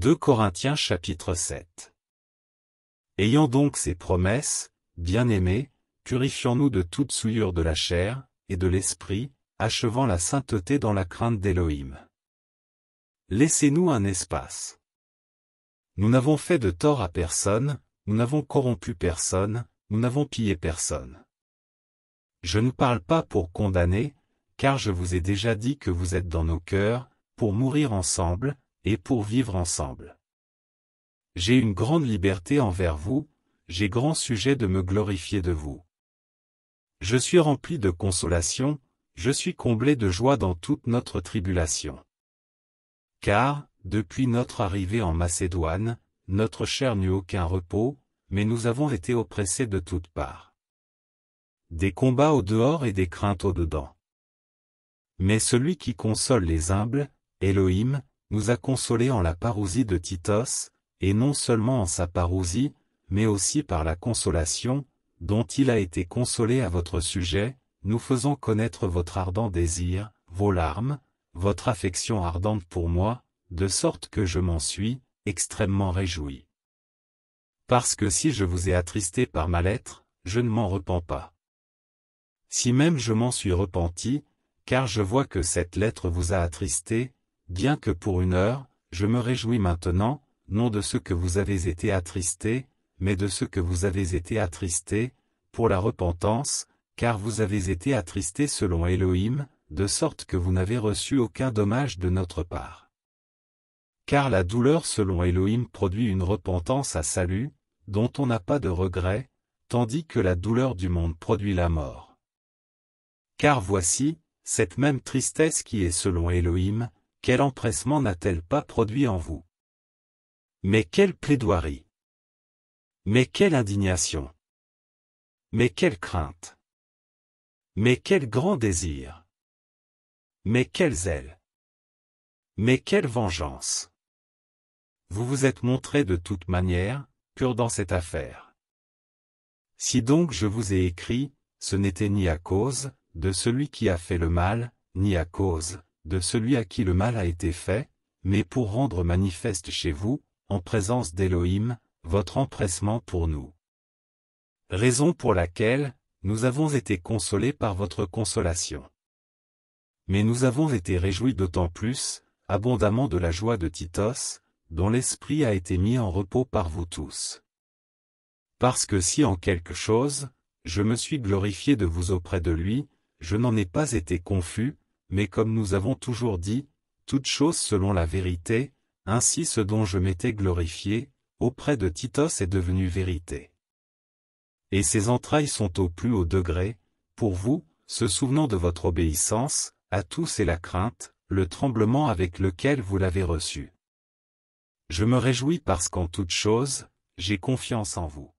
2 Corinthiens chapitre 7. Ayant donc ces promesses, bien-aimés, purifions-nous de toute souillure de la chair, et de l'esprit, achevant la sainteté dans la crainte d'Élohim. Laissez-nous un espace. Nous n'avons fait de tort à personne, nous n'avons corrompu personne, nous n'avons pillé personne. Je ne parle pas pour condamner, car je vous ai déjà dit que vous êtes dans nos cœurs, pour mourir ensemble, et pour vivre ensemble. J'ai une grande liberté envers vous, j'ai grand sujet de me glorifier de vous. Je suis rempli de consolation, je suis comblé de joie dans toute notre tribulation. Car, depuis notre arrivée en Macédoine, notre chair n'eut aucun repos, mais nous avons été oppressés de toutes parts. Des combats au dehors et des craintes au dedans. Mais celui qui console les humbles, Elohim, nous a consolés en la parousie de Titos, et non seulement en sa parousie, mais aussi par la consolation, dont il a été consolé à votre sujet, nous faisons connaître votre ardent désir, vos larmes, votre affection ardente pour moi, de sorte que je m'en suis, extrêmement réjoui. Parce que si je vous ai attristé par ma lettre, je ne m'en repens pas. Si même je m'en suis repenti, car je vois que cette lettre vous a attristé, bien que pour une heure, je me réjouis maintenant, non de ce que vous avez été attristé, mais de ce que vous avez été attristé, pour la repentance, car vous avez été attristé selon Elohim, de sorte que vous n'avez reçu aucun dommage de notre part. Car la douleur selon Elohim produit une repentance à salut, dont on n'a pas de regret, tandis que la douleur du monde produit la mort. Car voici, cette même tristesse qui est selon Elohim, quel empressement n'a-t-elle pas produit en vous Mais quelle plaidoirie Mais quelle indignation Mais quelle crainte Mais quel grand désir Mais quel zèle Mais quelle vengeance Vous vous êtes montré de toute manière, pur dans cette affaire. Si donc je vous ai écrit, ce n'était ni à cause de celui qui a fait le mal, ni à cause de celui à qui le mal a été fait, mais pour rendre manifeste chez vous, en présence d'Élohim, votre empressement pour nous. Raison pour laquelle, nous avons été consolés par votre consolation. Mais nous avons été réjouis d'autant plus, abondamment de la joie de Titos, dont l'esprit a été mis en repos par vous tous. Parce que si en quelque chose, je me suis glorifié de vous auprès de lui, je n'en ai pas été confus, mais comme nous avons toujours dit, toute chose selon la vérité, ainsi ce dont je m'étais glorifié, auprès de Titos est devenu vérité. Et ses entrailles sont au plus haut degré, pour vous, se souvenant de votre obéissance, à tous et la crainte, le tremblement avec lequel vous l'avez reçu. Je me réjouis parce qu'en toute chose, j'ai confiance en vous.